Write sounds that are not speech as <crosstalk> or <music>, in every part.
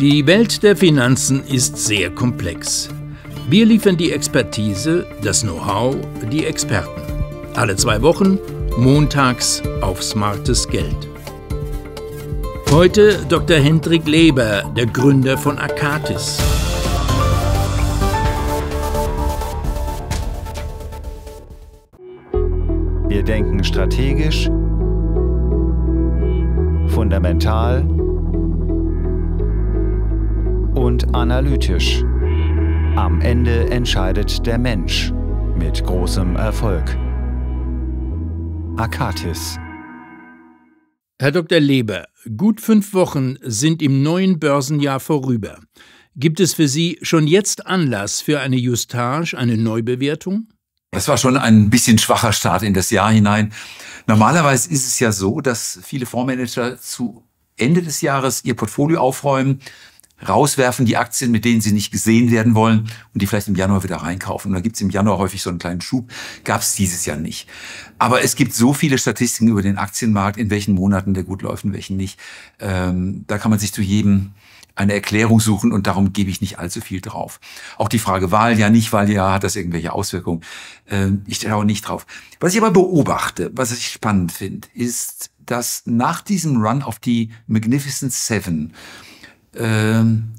Die Welt der Finanzen ist sehr komplex. Wir liefern die Expertise, das Know-how, die Experten. Alle zwei Wochen, montags auf smartes Geld. Heute Dr. Hendrik Leber, der Gründer von Akatis. Wir denken strategisch, fundamental, und analytisch. Am Ende entscheidet der Mensch mit großem Erfolg. Akatis. Herr Dr. Leber, gut fünf Wochen sind im neuen Börsenjahr vorüber. Gibt es für Sie schon jetzt Anlass für eine Justage, eine Neubewertung? Das war schon ein bisschen schwacher Start in das Jahr hinein. Normalerweise ist es ja so, dass viele Fondsmanager zu Ende des Jahres ihr Portfolio aufräumen, rauswerfen, die Aktien, mit denen sie nicht gesehen werden wollen und die vielleicht im Januar wieder reinkaufen. Und da gibt es im Januar häufig so einen kleinen Schub. Gab es dieses Jahr nicht. Aber es gibt so viele Statistiken über den Aktienmarkt, in welchen Monaten der gut läuft, in welchen nicht. Ähm, da kann man sich zu jedem eine Erklärung suchen und darum gebe ich nicht allzu viel drauf. Auch die Frage Wahl, ja, nicht Wahl, ja, hat das irgendwelche Auswirkungen? Ähm, ich stelle auch nicht drauf. Was ich aber beobachte, was ich spannend finde, ist, dass nach diesem Run auf die Magnificent Seven ähm,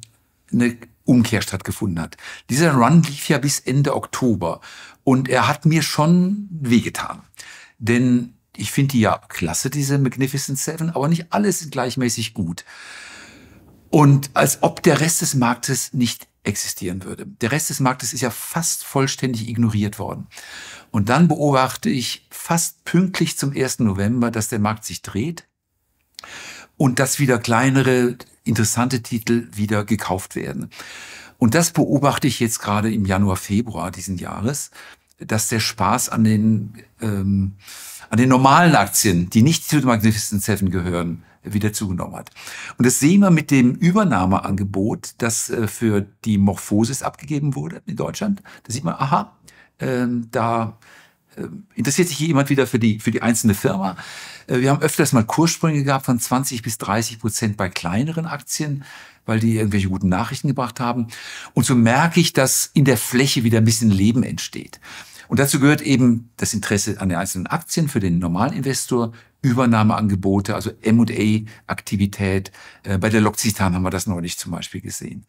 eine Umkehr stattgefunden hat. Dieser Run lief ja bis Ende Oktober und er hat mir schon wehgetan. Denn ich finde die ja klasse, diese Magnificent Seven, aber nicht alles ist gleichmäßig gut. Und als ob der Rest des Marktes nicht existieren würde. Der Rest des Marktes ist ja fast vollständig ignoriert worden. Und dann beobachte ich fast pünktlich zum 1. November, dass der Markt sich dreht und dass wieder kleinere interessante Titel wieder gekauft werden. Und das beobachte ich jetzt gerade im Januar, Februar diesen Jahres, dass der Spaß an den, ähm, an den normalen Aktien, die nicht zu The Magnificent Seven gehören, wieder zugenommen hat. Und das sehen wir mit dem Übernahmeangebot, das äh, für die Morphosis abgegeben wurde in Deutschland. Da sieht man, aha, äh, da äh, interessiert sich jemand wieder für die, für die einzelne Firma. Äh, wir haben öfters mal Kurssprünge gehabt von 20 bis 30 Prozent bei kleineren Aktien, weil die irgendwelche guten Nachrichten gebracht haben. Und so merke ich, dass in der Fläche wieder ein bisschen Leben entsteht. Und dazu gehört eben das Interesse an den einzelnen Aktien für den normalen Investor, Übernahmeangebote, also M&A-Aktivität. Äh, bei der L'Occitane haben wir das neulich zum Beispiel gesehen.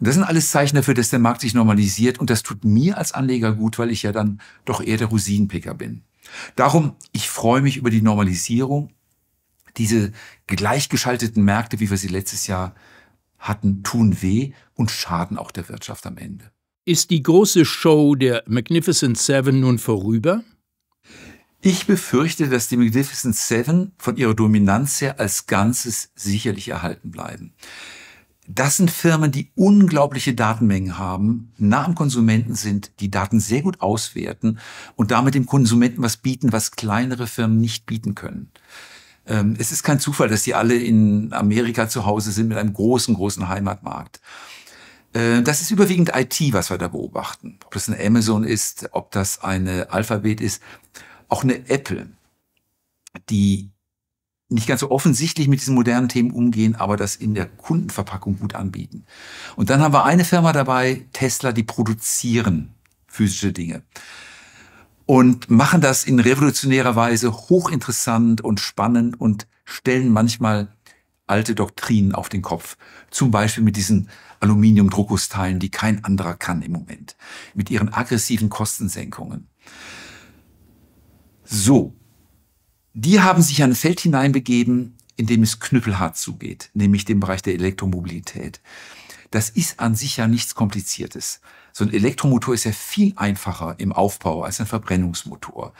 Und das sind alles Zeichen dafür, dass der Markt sich normalisiert. Und das tut mir als Anleger gut, weil ich ja dann doch eher der Rosinenpicker bin. Darum, ich freue mich über die Normalisierung. Diese gleichgeschalteten Märkte, wie wir sie letztes Jahr hatten, tun weh und schaden auch der Wirtschaft am Ende. Ist die große Show der Magnificent Seven nun vorüber? Ich befürchte, dass die Magnificent Seven von ihrer Dominanz her als Ganzes sicherlich erhalten bleiben. Das sind Firmen, die unglaubliche Datenmengen haben, nah am Konsumenten sind, die Daten sehr gut auswerten und damit dem Konsumenten was bieten, was kleinere Firmen nicht bieten können. Ähm, es ist kein Zufall, dass die alle in Amerika zu Hause sind mit einem großen, großen Heimatmarkt. Äh, das ist überwiegend IT, was wir da beobachten. Ob das eine Amazon ist, ob das eine Alphabet ist, auch eine Apple, die nicht ganz so offensichtlich mit diesen modernen Themen umgehen, aber das in der Kundenverpackung gut anbieten. Und dann haben wir eine Firma dabei, Tesla, die produzieren physische Dinge und machen das in revolutionärer Weise hochinteressant und spannend und stellen manchmal alte Doktrinen auf den Kopf. Zum Beispiel mit diesen Aluminiumdruckkusteilen, die kein anderer kann im Moment, mit ihren aggressiven Kostensenkungen. So, die haben sich ein Feld hineinbegeben, in dem es knüppelhart zugeht, nämlich dem Bereich der Elektromobilität. Das ist an sich ja nichts Kompliziertes. So ein Elektromotor ist ja viel einfacher im Aufbau als ein Verbrennungsmotor.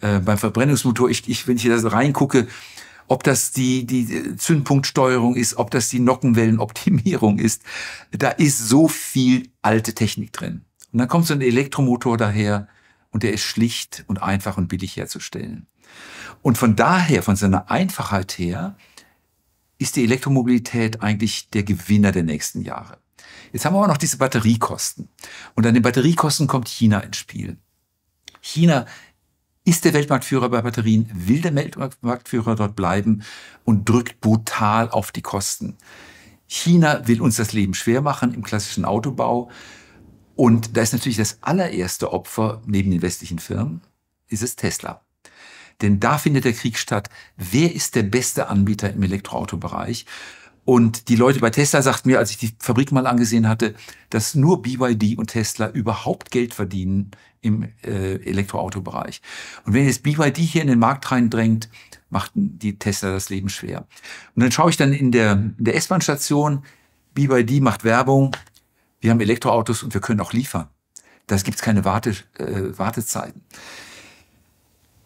Äh, beim Verbrennungsmotor, ich, ich, wenn ich da reingucke, ob das die, die Zündpunktsteuerung ist, ob das die Nockenwellenoptimierung ist. Da ist so viel alte Technik drin. Und dann kommt so ein Elektromotor daher und der ist schlicht und einfach und billig herzustellen. Und von daher, von seiner Einfachheit her, ist die Elektromobilität eigentlich der Gewinner der nächsten Jahre. Jetzt haben wir aber noch diese Batteriekosten. Und an den Batteriekosten kommt China ins Spiel. China ist der Weltmarktführer bei Batterien, will der Weltmarktführer dort bleiben und drückt brutal auf die Kosten. China will uns das Leben schwer machen im klassischen Autobau. Und da ist natürlich das allererste Opfer neben den westlichen Firmen, ist es Tesla. Denn da findet der Krieg statt. Wer ist der beste Anbieter im Elektroautobereich? Und die Leute bei Tesla sagten mir, als ich die Fabrik mal angesehen hatte, dass nur BYD und Tesla überhaupt Geld verdienen im äh, Elektroautobereich. Und wenn jetzt BYD hier in den Markt reindrängt, macht die Tesla das Leben schwer. Und dann schaue ich dann in der, in der S-Bahn-Station, BYD macht Werbung, wir haben Elektroautos und wir können auch liefern. Da gibt es keine Warte, äh, Wartezeiten.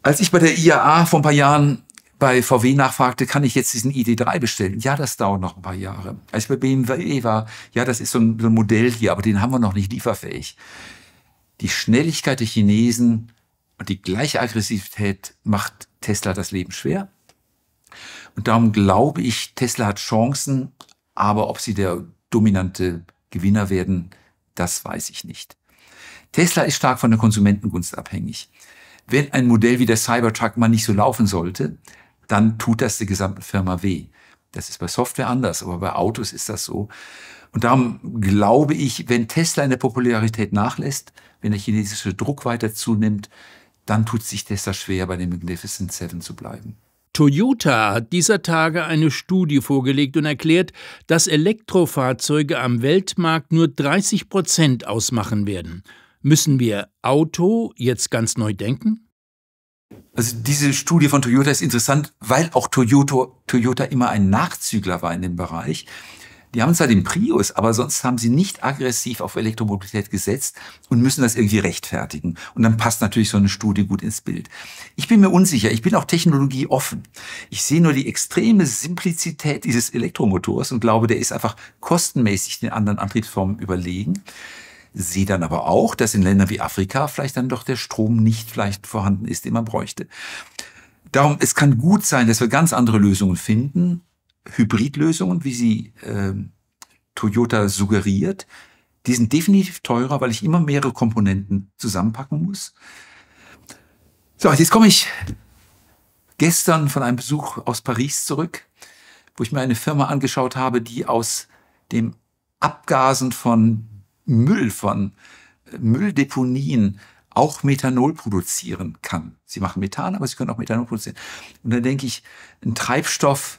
Als ich bei der IAA vor ein paar Jahren bei VW nachfragte, kann ich jetzt diesen ID3 bestellen? Ja, das dauert noch ein paar Jahre. Als ich bei BMW war, ja, das ist so ein, so ein Modell hier, aber den haben wir noch nicht lieferfähig. Die Schnelligkeit der Chinesen und die gleiche Aggressivität macht Tesla das Leben schwer. Und darum glaube ich, Tesla hat Chancen, aber ob sie der dominante Gewinner werden, das weiß ich nicht. Tesla ist stark von der Konsumentengunst abhängig. Wenn ein Modell wie der Cybertruck mal nicht so laufen sollte, dann tut das der gesamten Firma weh. Das ist bei Software anders, aber bei Autos ist das so. Und darum glaube ich, wenn Tesla in der Popularität nachlässt, wenn der chinesische Druck weiter zunimmt, dann tut sich Tesla schwer, bei dem Magnificent Seven zu bleiben. Toyota hat dieser Tage eine Studie vorgelegt und erklärt, dass Elektrofahrzeuge am Weltmarkt nur 30 Prozent ausmachen werden. Müssen wir Auto jetzt ganz neu denken? Also diese Studie von Toyota ist interessant, weil auch Toyota, Toyota immer ein Nachzügler war in dem Bereich. Die haben zwar den Prius, aber sonst haben sie nicht aggressiv auf Elektromobilität gesetzt und müssen das irgendwie rechtfertigen. Und dann passt natürlich so eine Studie gut ins Bild. Ich bin mir unsicher. Ich bin auch technologieoffen. Ich sehe nur die extreme Simplizität dieses Elektromotors und glaube, der ist einfach kostenmäßig den anderen Antriebsformen überlegen sehe dann aber auch, dass in Ländern wie Afrika vielleicht dann doch der Strom nicht vielleicht vorhanden ist, den man bräuchte. Darum, es kann gut sein, dass wir ganz andere Lösungen finden, Hybridlösungen, wie sie äh, Toyota suggeriert. Die sind definitiv teurer, weil ich immer mehrere Komponenten zusammenpacken muss. So, jetzt komme ich gestern von einem Besuch aus Paris zurück, wo ich mir eine Firma angeschaut habe, die aus dem Abgasen von Müll von äh, Mülldeponien auch Methanol produzieren kann. Sie machen Methan, aber sie können auch Methanol produzieren. Und dann denke ich, ein Treibstoff,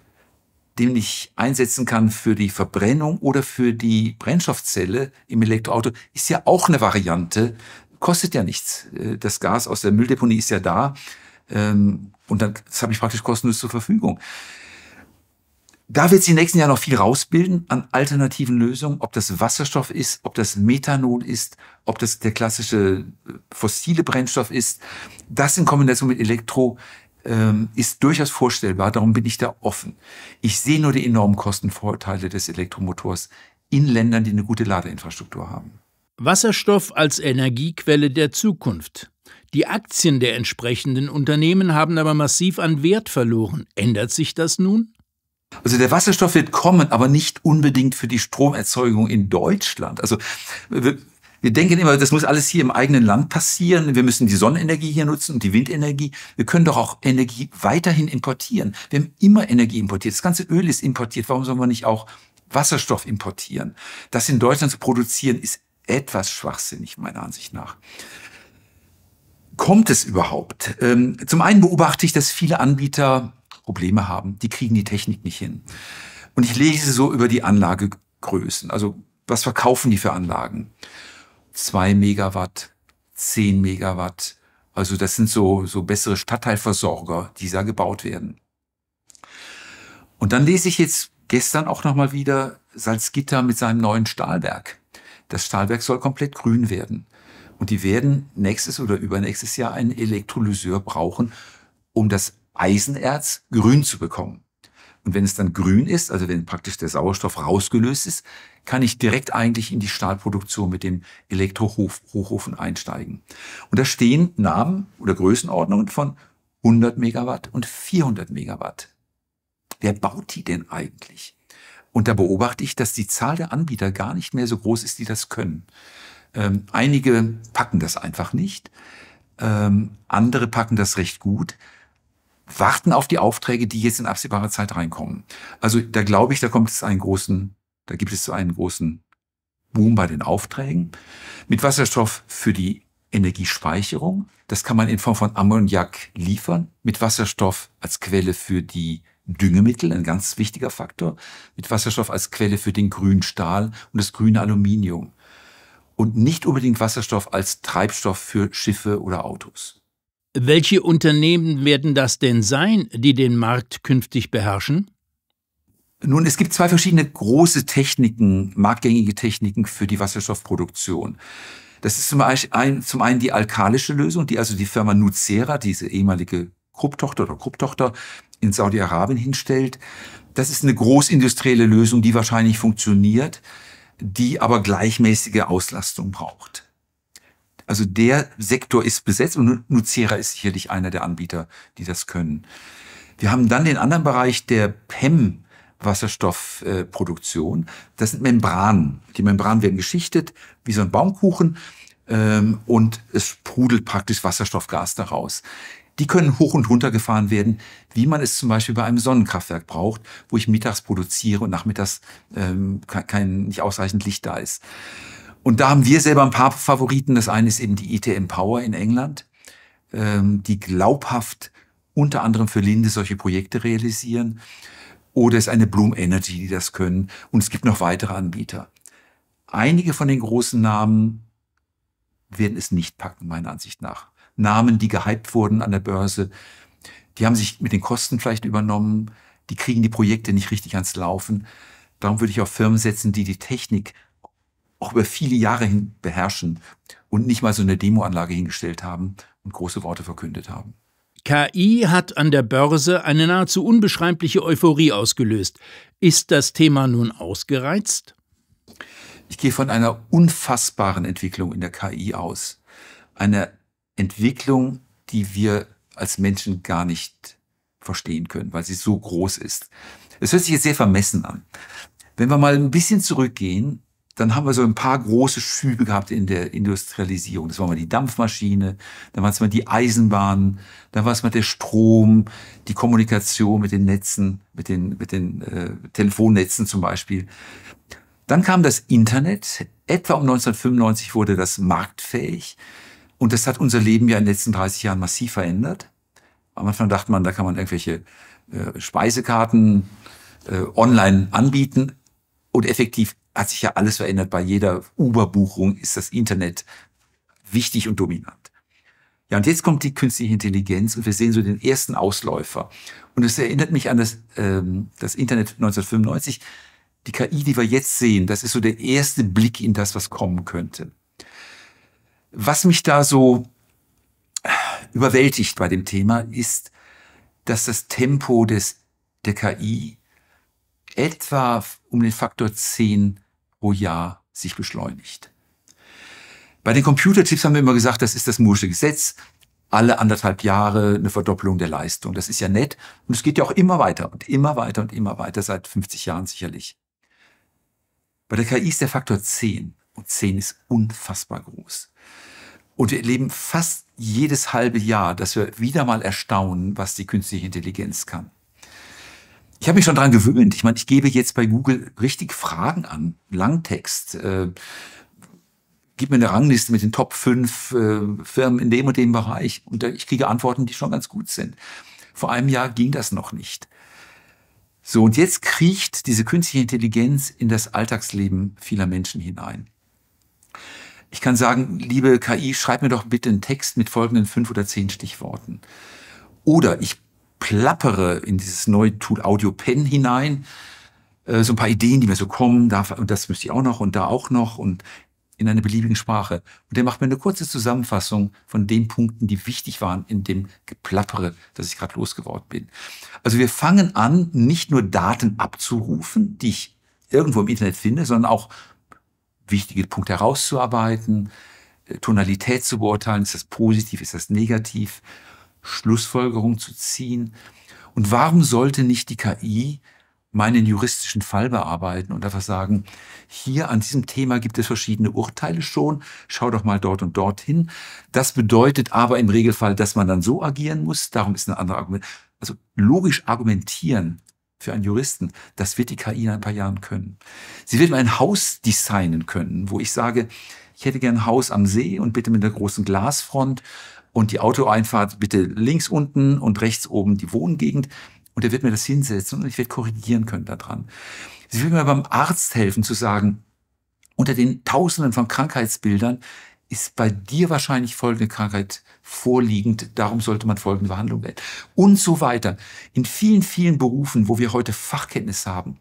den ich einsetzen kann für die Verbrennung oder für die Brennstoffzelle im Elektroauto, ist ja auch eine Variante. Kostet ja nichts. Äh, das Gas aus der Mülldeponie ist ja da. Ähm, und dann, das habe ich praktisch kostenlos zur Verfügung. Da wird sich im nächsten Jahr noch viel rausbilden an alternativen Lösungen, ob das Wasserstoff ist, ob das Methanol ist, ob das der klassische äh, fossile Brennstoff ist. Das in Kombination mit Elektro ähm, ist durchaus vorstellbar, darum bin ich da offen. Ich sehe nur die enormen Kostenvorteile des Elektromotors in Ländern, die eine gute Ladeinfrastruktur haben. Wasserstoff als Energiequelle der Zukunft. Die Aktien der entsprechenden Unternehmen haben aber massiv an Wert verloren. Ändert sich das nun? Also der Wasserstoff wird kommen, aber nicht unbedingt für die Stromerzeugung in Deutschland. Also wir, wir denken immer, das muss alles hier im eigenen Land passieren. Wir müssen die Sonnenenergie hier nutzen und die Windenergie. Wir können doch auch Energie weiterhin importieren. Wir haben immer Energie importiert. Das ganze Öl ist importiert. Warum sollen wir nicht auch Wasserstoff importieren? Das in Deutschland zu produzieren, ist etwas schwachsinnig, meiner Ansicht nach kommt es überhaupt? Ähm, zum einen beobachte ich, dass viele Anbieter Probleme haben. Die kriegen die Technik nicht hin. Und ich lese so über die Anlagegrößen. Also was verkaufen die für Anlagen? Zwei Megawatt, zehn Megawatt. Also das sind so, so bessere Stadtteilversorger, die da gebaut werden. Und dann lese ich jetzt gestern auch nochmal wieder Salzgitter mit seinem neuen Stahlwerk. Das Stahlwerk soll komplett grün werden. Und die werden nächstes oder übernächstes Jahr einen Elektrolyseur brauchen, um das Eisenerz grün zu bekommen. Und wenn es dann grün ist, also wenn praktisch der Sauerstoff rausgelöst ist, kann ich direkt eigentlich in die Stahlproduktion mit dem Elektrohochofen einsteigen. Und da stehen Namen oder Größenordnungen von 100 Megawatt und 400 Megawatt. Wer baut die denn eigentlich? Und da beobachte ich, dass die Zahl der Anbieter gar nicht mehr so groß ist, die das können. Ähm, einige packen das einfach nicht. Ähm, andere packen das recht gut warten auf die Aufträge, die jetzt in absehbarer Zeit reinkommen. Also da glaube ich, da kommt es einen großen, da gibt es so einen großen Boom bei den Aufträgen. Mit Wasserstoff für die Energiespeicherung. Das kann man in Form von Ammoniak liefern. Mit Wasserstoff als Quelle für die Düngemittel, ein ganz wichtiger Faktor. Mit Wasserstoff als Quelle für den grünen Stahl und das grüne Aluminium. Und nicht unbedingt Wasserstoff als Treibstoff für Schiffe oder Autos. Welche Unternehmen werden das denn sein, die den Markt künftig beherrschen? Nun, es gibt zwei verschiedene große Techniken, marktgängige Techniken für die Wasserstoffproduktion. Das ist zum, einen, zum einen die alkalische Lösung, die also die Firma Nucera, diese ehemalige Krupptochter oder Krupptochter in Saudi-Arabien hinstellt. Das ist eine großindustrielle Lösung, die wahrscheinlich funktioniert, die aber gleichmäßige Auslastung braucht. Also der Sektor ist besetzt und Nucera ist sicherlich einer der Anbieter, die das können. Wir haben dann den anderen Bereich der PEM. Wasserstoffproduktion. Äh, das sind Membranen. Die Membranen werden geschichtet wie so ein Baumkuchen ähm, und es sprudelt praktisch Wasserstoffgas daraus. Die können hoch und runter gefahren werden, wie man es zum Beispiel bei einem Sonnenkraftwerk braucht, wo ich mittags produziere und nachmittags ähm, kein, nicht ausreichend Licht da ist. Und da haben wir selber ein paar Favoriten. Das eine ist eben die ITM e Power in England, ähm, die glaubhaft unter anderem für Linde solche Projekte realisieren. Oder es ist eine Bloom Energy, die das können. Und es gibt noch weitere Anbieter. Einige von den großen Namen werden es nicht packen, meiner Ansicht nach. Namen, die gehypt wurden an der Börse, die haben sich mit den Kosten vielleicht übernommen, die kriegen die Projekte nicht richtig ans Laufen. Darum würde ich auf Firmen setzen, die die Technik auch über viele Jahre hin beherrschen und nicht mal so eine Demoanlage hingestellt haben und große Worte verkündet haben. KI hat an der Börse eine nahezu unbeschreibliche Euphorie ausgelöst. Ist das Thema nun ausgereizt? Ich gehe von einer unfassbaren Entwicklung in der KI aus. Eine Entwicklung, die wir als Menschen gar nicht verstehen können, weil sie so groß ist. Es hört sich jetzt sehr vermessen an. Wenn wir mal ein bisschen zurückgehen, dann haben wir so ein paar große Schübe gehabt in der Industrialisierung. Das war mal die Dampfmaschine, dann war es mal die Eisenbahn, dann war es mal der Strom, die Kommunikation mit den Netzen, mit den, mit den äh, Telefonnetzen zum Beispiel. Dann kam das Internet. Etwa um 1995 wurde das marktfähig. Und das hat unser Leben ja in den letzten 30 Jahren massiv verändert. Am Anfang dachte man, da kann man irgendwelche äh, Speisekarten äh, online anbieten. Und effektiv hat sich ja alles verändert. Bei jeder Uber-Buchung ist das Internet wichtig und dominant. Ja, und jetzt kommt die künstliche Intelligenz und wir sehen so den ersten Ausläufer. Und es erinnert mich an das, ähm, das Internet 1995. Die KI, die wir jetzt sehen, das ist so der erste Blick in das, was kommen könnte. Was mich da so äh, überwältigt bei dem Thema ist, dass das Tempo des, der KI etwa um den Faktor 10 pro Jahr sich beschleunigt. Bei den Computerchips haben wir immer gesagt, das ist das Mursche Gesetz. Alle anderthalb Jahre eine Verdoppelung der Leistung. Das ist ja nett. Und es geht ja auch immer weiter und immer weiter und immer weiter, seit 50 Jahren sicherlich. Bei der KI ist der Faktor 10. Und 10 ist unfassbar groß. Und wir erleben fast jedes halbe Jahr, dass wir wieder mal erstaunen, was die künstliche Intelligenz kann ich habe mich schon dran gewöhnt. Ich meine, ich gebe jetzt bei Google richtig Fragen an, Langtext. Äh, gib mir eine Rangliste mit den Top 5 äh, Firmen in dem und dem Bereich. Und äh, ich kriege Antworten, die schon ganz gut sind. Vor einem Jahr ging das noch nicht. So, und jetzt kriecht diese künstliche Intelligenz in das Alltagsleben vieler Menschen hinein. Ich kann sagen, liebe KI, schreib mir doch bitte einen Text mit folgenden fünf oder zehn Stichworten. Oder ich plappere in dieses neue Tool Audio Pen hinein. Äh, so ein paar Ideen, die mir so kommen, da, und das müsste ich auch noch und da auch noch und in einer beliebigen Sprache. Und der macht mir eine kurze Zusammenfassung von den Punkten, die wichtig waren in dem Geplappere, dass ich gerade losgeworden bin. Also wir fangen an, nicht nur Daten abzurufen, die ich irgendwo im Internet finde, sondern auch wichtige Punkte herauszuarbeiten, äh, Tonalität zu beurteilen, ist das positiv, ist das negativ, Schlussfolgerung zu ziehen. Und warum sollte nicht die KI meinen juristischen Fall bearbeiten und einfach sagen, hier an diesem Thema gibt es verschiedene Urteile schon, schau doch mal dort und dorthin. Das bedeutet aber im Regelfall, dass man dann so agieren muss, darum ist eine andere Argument. Also logisch argumentieren für einen Juristen, das wird die KI in ein paar Jahren können. Sie wird mein Haus designen können, wo ich sage, ich hätte gern ein Haus am See und bitte mit einer großen Glasfront, und die Autoeinfahrt bitte links unten und rechts oben die Wohngegend. Und er wird mir das hinsetzen und ich werde korrigieren können daran. Sie will mir beim Arzt helfen zu sagen, unter den Tausenden von Krankheitsbildern ist bei dir wahrscheinlich folgende Krankheit vorliegend, darum sollte man folgende Behandlung wählen. Und so weiter. In vielen, vielen Berufen, wo wir heute Fachkenntnis haben,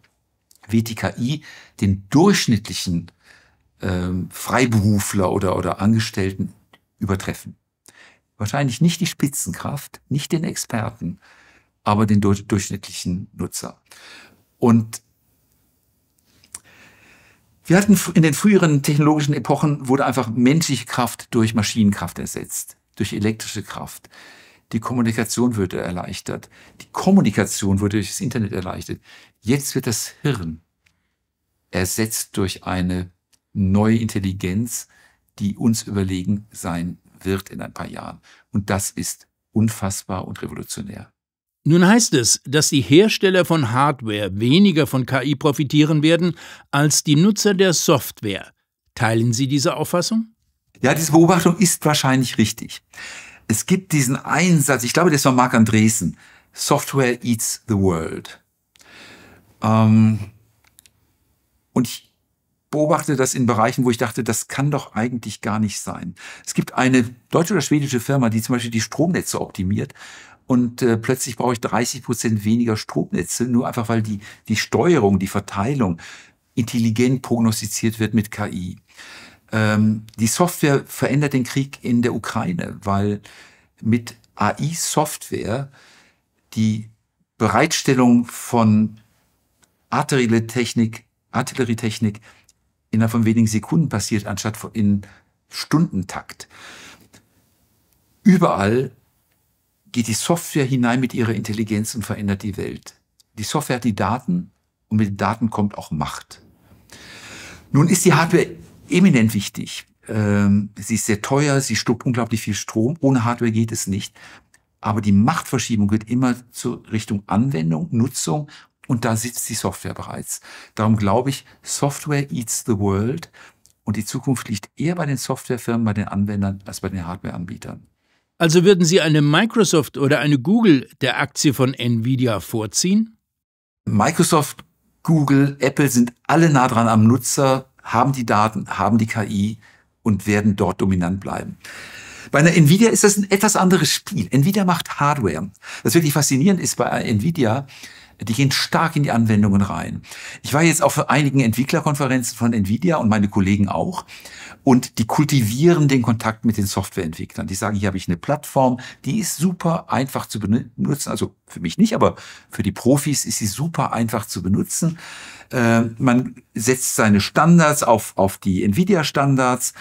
wird die KI den durchschnittlichen ähm, Freiberufler oder, oder Angestellten übertreffen wahrscheinlich nicht die Spitzenkraft, nicht den Experten, aber den durchschnittlichen Nutzer. Und wir hatten in den früheren technologischen Epochen wurde einfach menschliche Kraft durch Maschinenkraft ersetzt, durch elektrische Kraft. Die Kommunikation wurde erleichtert. Die Kommunikation wurde durch das Internet erleichtert. Jetzt wird das Hirn ersetzt durch eine neue Intelligenz, die uns überlegen sein wird in ein paar Jahren. Und das ist unfassbar und revolutionär. Nun heißt es, dass die Hersteller von Hardware weniger von KI profitieren werden als die Nutzer der Software. Teilen Sie diese Auffassung? Ja, diese Beobachtung ist wahrscheinlich richtig. Es gibt diesen Einsatz, ich glaube, das war Marc Andresen, Software eats the world. Ähm, und ich beobachte das in Bereichen, wo ich dachte, das kann doch eigentlich gar nicht sein. Es gibt eine deutsche oder schwedische Firma, die zum Beispiel die Stromnetze optimiert. Und äh, plötzlich brauche ich 30 Prozent weniger Stromnetze, nur einfach weil die, die Steuerung, die Verteilung intelligent prognostiziert wird mit KI. Ähm, die Software verändert den Krieg in der Ukraine, weil mit AI-Software die Bereitstellung von Artillerietechnik, Artillerietechnik innerhalb von wenigen Sekunden passiert, anstatt in Stundentakt. Überall geht die Software hinein mit ihrer Intelligenz und verändert die Welt. Die Software hat die Daten und mit den Daten kommt auch Macht. Nun ist die Hardware eminent wichtig. Ähm, sie ist sehr teuer, sie stoppt unglaublich viel Strom. Ohne Hardware geht es nicht. Aber die Machtverschiebung geht immer zur Richtung Anwendung, Nutzung und da sitzt die Software bereits. Darum glaube ich, Software eats the world. Und die Zukunft liegt eher bei den Softwarefirmen, bei den Anwendern als bei den Hardwareanbietern. Also würden Sie eine Microsoft oder eine Google der Aktie von Nvidia vorziehen? Microsoft, Google, Apple sind alle nah dran am Nutzer, haben die Daten, haben die KI und werden dort dominant bleiben. Bei einer Nvidia ist das ein etwas anderes Spiel. Nvidia macht Hardware. Das wirklich faszinierend ist bei Nvidia, die gehen stark in die Anwendungen rein. Ich war jetzt auf einigen Entwicklerkonferenzen von Nvidia und meine Kollegen auch. Und die kultivieren den Kontakt mit den Softwareentwicklern. Die sagen, hier habe ich eine Plattform, die ist super einfach zu benutzen. Also für mich nicht, aber für die Profis ist sie super einfach zu benutzen. Äh, man setzt seine Standards auf, auf die Nvidia-Standards.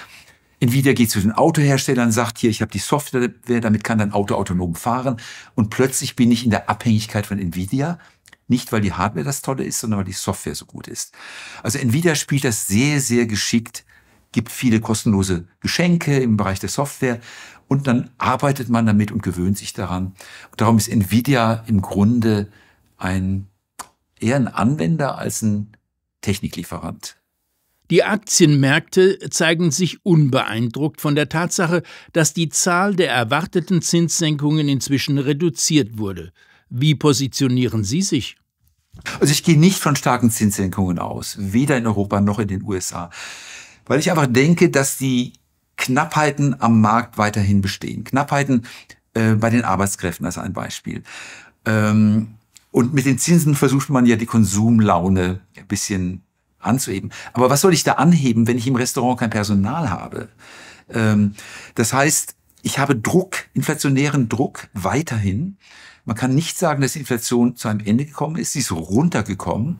Nvidia geht zu den Autoherstellern, sagt hier, ich habe die Software, damit kann dein Auto autonom fahren. Und plötzlich bin ich in der Abhängigkeit von Nvidia, nicht, weil die Hardware das Tolle ist, sondern weil die Software so gut ist. Also Nvidia spielt das sehr, sehr geschickt, gibt viele kostenlose Geschenke im Bereich der Software und dann arbeitet man damit und gewöhnt sich daran. Und darum ist Nvidia im Grunde ein eher ein Anwender als ein Techniklieferant. Die Aktienmärkte zeigen sich unbeeindruckt von der Tatsache, dass die Zahl der erwarteten Zinssenkungen inzwischen reduziert wurde. Wie positionieren Sie sich? Also ich gehe nicht von starken Zinssenkungen aus, weder in Europa noch in den USA, weil ich einfach denke, dass die Knappheiten am Markt weiterhin bestehen. Knappheiten äh, bei den Arbeitskräften als ein Beispiel. Ähm, und mit den Zinsen versucht man ja die Konsumlaune ein bisschen anzuheben. Aber was soll ich da anheben, wenn ich im Restaurant kein Personal habe? Ähm, das heißt, ich habe Druck, inflationären Druck weiterhin. Man kann nicht sagen, dass die Inflation zu einem Ende gekommen ist. Sie ist runtergekommen.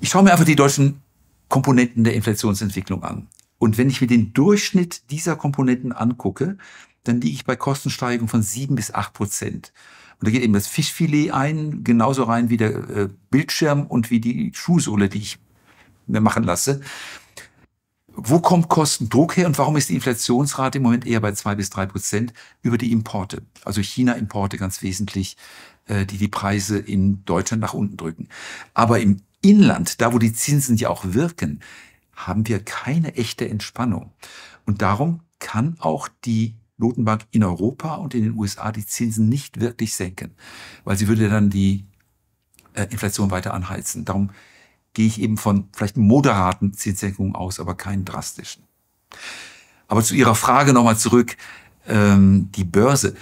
Ich schaue mir einfach die deutschen Komponenten der Inflationsentwicklung an. Und wenn ich mir den Durchschnitt dieser Komponenten angucke, dann liege ich bei Kostensteigerung von sieben bis acht Prozent. Und da geht eben das Fischfilet ein, genauso rein wie der äh, Bildschirm und wie die Schuhsohle, die ich mir machen lasse. Wo kommt Kostendruck her und warum ist die Inflationsrate im Moment eher bei zwei bis drei Prozent über die Importe? Also China-Importe ganz wesentlich, äh, die die Preise in Deutschland nach unten drücken. Aber im Inland, da wo die Zinsen ja auch wirken, haben wir keine echte Entspannung. Und darum kann auch die Notenbank in Europa und in den USA die Zinsen nicht wirklich senken, weil sie würde dann die äh, Inflation weiter anheizen. Darum gehe ich eben von vielleicht moderaten Zinssenkungen aus, aber keinen drastischen. Aber zu Ihrer Frage nochmal zurück, ähm, die Börse.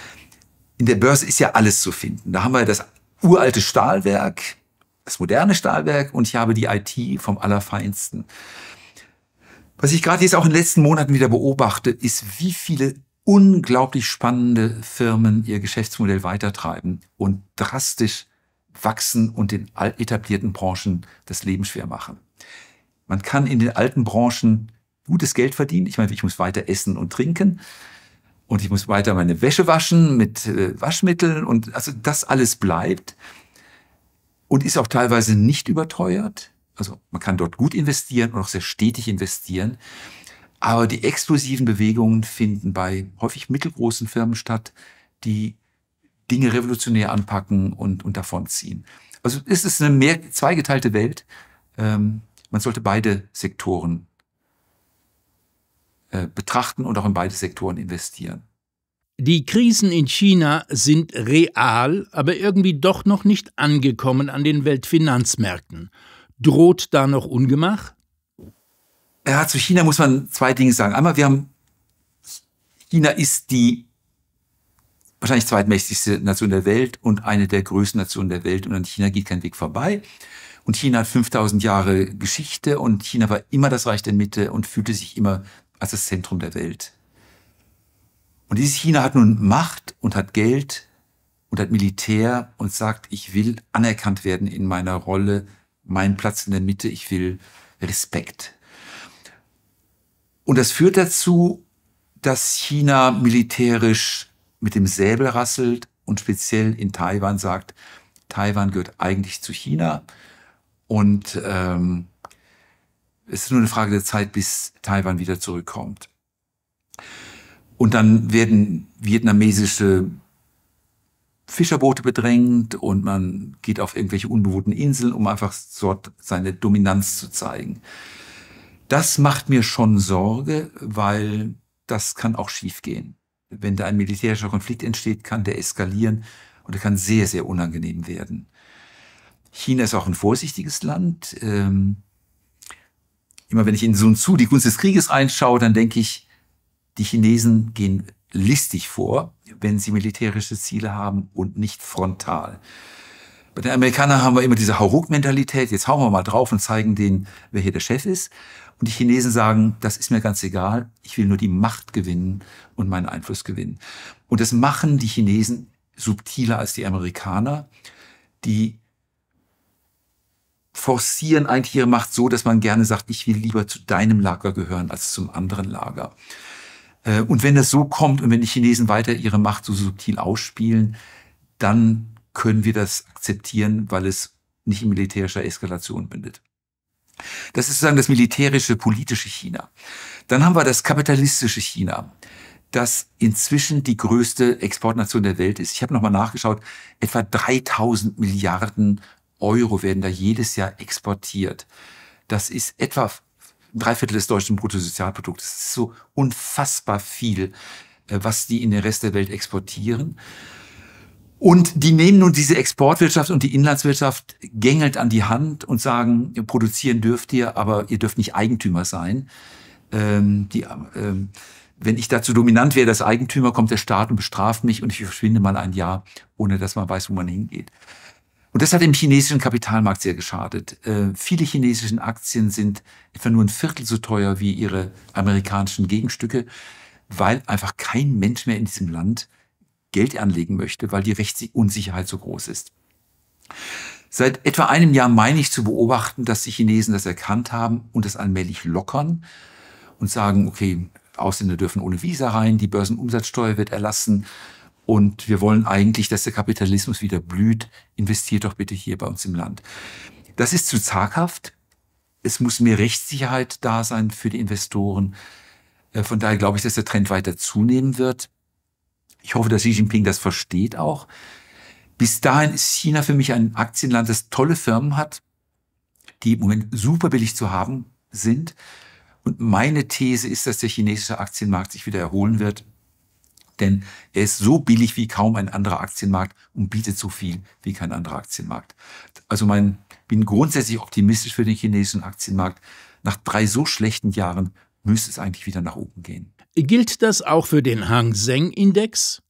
In der Börse ist ja alles zu finden. Da haben wir das uralte Stahlwerk, das moderne Stahlwerk und ich habe die IT vom Allerfeinsten. Was ich gerade jetzt auch in den letzten Monaten wieder beobachte, ist, wie viele unglaublich spannende Firmen ihr Geschäftsmodell weitertreiben und drastisch wachsen und den etablierten Branchen das Leben schwer machen. Man kann in den alten Branchen gutes Geld verdienen. Ich meine, ich muss weiter essen und trinken und ich muss weiter meine Wäsche waschen mit äh, Waschmitteln und also das alles bleibt und ist auch teilweise nicht überteuert. Also man kann dort gut investieren und auch sehr stetig investieren. Aber die explosiven Bewegungen finden bei häufig mittelgroßen Firmen statt, die Dinge revolutionär anpacken und, und davonziehen. Also es ist eine mehr zweigeteilte Welt. Ähm, man sollte beide Sektoren äh, betrachten und auch in beide Sektoren investieren. Die Krisen in China sind real, aber irgendwie doch noch nicht angekommen an den Weltfinanzmärkten. Droht da noch Ungemach? Ja, zu China muss man zwei Dinge sagen. Einmal, wir haben China ist die wahrscheinlich zweitmächtigste Nation der Welt und eine der größten Nationen der Welt. Und an China geht kein Weg vorbei. Und China hat 5000 Jahre Geschichte und China war immer das Reich der Mitte und fühlte sich immer als das Zentrum der Welt. Und dieses China hat nun Macht und hat Geld und hat Militär und sagt, ich will anerkannt werden in meiner Rolle, meinen Platz in der Mitte, ich will Respekt. Und das führt dazu, dass China militärisch mit dem Säbel rasselt und speziell in Taiwan sagt, Taiwan gehört eigentlich zu China und ähm, es ist nur eine Frage der Zeit, bis Taiwan wieder zurückkommt. Und dann werden vietnamesische Fischerboote bedrängt und man geht auf irgendwelche unbewohnten Inseln, um einfach dort seine Dominanz zu zeigen. Das macht mir schon Sorge, weil das kann auch schiefgehen wenn da ein militärischer Konflikt entsteht, kann der eskalieren und er kann sehr, sehr unangenehm werden. China ist auch ein vorsichtiges Land. Ähm, immer wenn ich in Sun Tzu die Kunst des Krieges einschaue, dann denke ich, die Chinesen gehen listig vor, wenn sie militärische Ziele haben und nicht frontal. Bei den Amerikanern haben wir immer diese Hauruck-Mentalität, jetzt hauen wir mal drauf und zeigen denen, wer hier der Chef ist. Und die Chinesen sagen, das ist mir ganz egal, ich will nur die Macht gewinnen und meinen Einfluss gewinnen. Und das machen die Chinesen subtiler als die Amerikaner. Die forcieren eigentlich ihre Macht so, dass man gerne sagt, ich will lieber zu deinem Lager gehören als zum anderen Lager. Äh, und wenn das so kommt und wenn die Chinesen weiter ihre Macht so subtil ausspielen, dann können wir das akzeptieren, weil es nicht in militärischer Eskalation bindet. Das ist sozusagen das militärische, politische China. Dann haben wir das kapitalistische China, das inzwischen die größte Exportnation der Welt ist. Ich habe nochmal nachgeschaut, etwa 3000 Milliarden Euro werden da jedes Jahr exportiert. Das ist etwa drei Viertel des deutschen Bruttosozialproduktes. Das ist so unfassbar viel, äh, was die in den Rest der Welt exportieren. Und die nehmen nun diese Exportwirtschaft und die Inlandswirtschaft gängelt an die Hand und sagen, produzieren dürft ihr, aber ihr dürft nicht Eigentümer sein. Ähm, die, ähm, wenn ich dazu dominant wäre, das Eigentümer, kommt der Staat und bestraft mich und ich verschwinde mal ein Jahr, ohne dass man weiß, wo man hingeht. Und das hat dem chinesischen Kapitalmarkt sehr geschadet. Äh, viele chinesischen Aktien sind etwa nur ein Viertel so teuer wie ihre amerikanischen Gegenstücke, weil einfach kein Mensch mehr in diesem Land Geld anlegen möchte, weil die Rechtsunsicherheit so groß ist. Seit etwa einem Jahr meine ich zu beobachten, dass die Chinesen das erkannt haben und das allmählich lockern und sagen, okay, Ausländer dürfen ohne Visa rein, die Börsenumsatzsteuer wird erlassen und wir wollen eigentlich, dass der Kapitalismus wieder blüht. Investiert doch bitte hier bei uns im Land. Das ist zu zaghaft. Es muss mehr Rechtssicherheit da sein für die Investoren. Äh, von daher glaube ich, dass der Trend weiter zunehmen wird. Ich hoffe, dass Xi Jinping das versteht auch. Bis dahin ist China für mich ein Aktienland, das tolle Firmen hat, die im Moment super billig zu haben sind. Und meine These ist, dass der chinesische Aktienmarkt sich wieder erholen wird, denn er ist so billig wie kaum ein anderer Aktienmarkt und bietet so viel wie kein anderer Aktienmarkt. Also mein, bin grundsätzlich optimistisch für den chinesischen Aktienmarkt. Nach drei so schlechten Jahren müsste es eigentlich wieder nach oben gehen. Gilt das auch für den Hang Seng Index?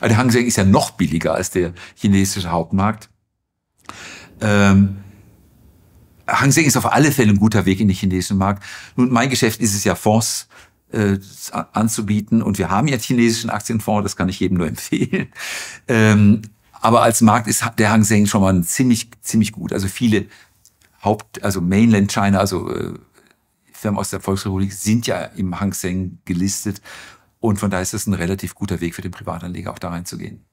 Der Hang Seng ist ja noch billiger als der chinesische Hauptmarkt. Ähm, Hang Seng ist auf alle Fälle ein guter Weg in den chinesischen Markt. Nun, mein Geschäft ist es ja Fonds äh, anzubieten und wir haben ja chinesischen Aktienfonds, das kann ich jedem nur <laughs> empfehlen. Ähm, aber als Markt ist der Hang Seng schon mal ziemlich, ziemlich gut. Also viele Haupt, also Mainland China, also äh, Firmen aus der Volksrepublik sind ja im Hang Seng gelistet. Und von daher ist es ein relativ guter Weg für den Privatanleger, auch da reinzugehen.